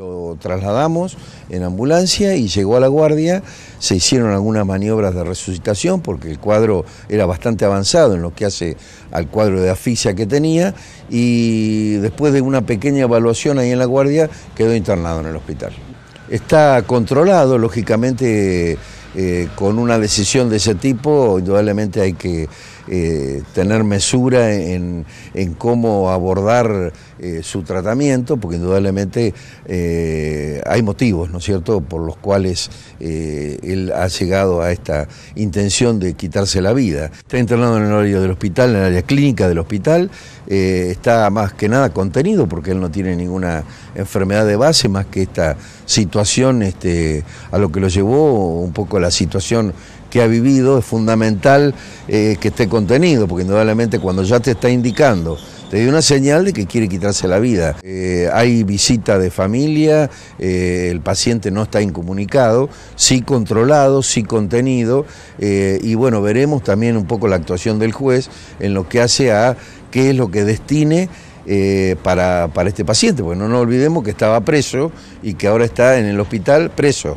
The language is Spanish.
Lo trasladamos en ambulancia y llegó a la guardia, se hicieron algunas maniobras de resucitación porque el cuadro era bastante avanzado en lo que hace al cuadro de asfixia que tenía y después de una pequeña evaluación ahí en la guardia quedó internado en el hospital. Está controlado, lógicamente eh, con una decisión de ese tipo, indudablemente hay que eh, tener mesura en, cómo abordar eh, su tratamiento, porque indudablemente eh, hay motivos, ¿no es cierto?, por los cuales él ha llegado a esta intención de quitarse la vida. Está internado en el área del hospital, en el área clínica del hospital, está más que nada contenido, porque él no tiene ninguna enfermedad de base más que esta situación este, a lo que lo llevó un poco la situación que ha vivido, es fundamental eh, que esté contenido, porque indudablemente cuando ya te está indicando, te dio una señal de que quiere quitarse la vida. Eh, hay visita de familia, eh, el paciente no está incomunicado, sí controlado, sí contenido, y bueno, veremos también un poco la actuación del juez en lo que hace a qué es lo que destine. para, para, este paciente, porque no nos olvidemos que estaba preso y que ahora está en el hospital preso.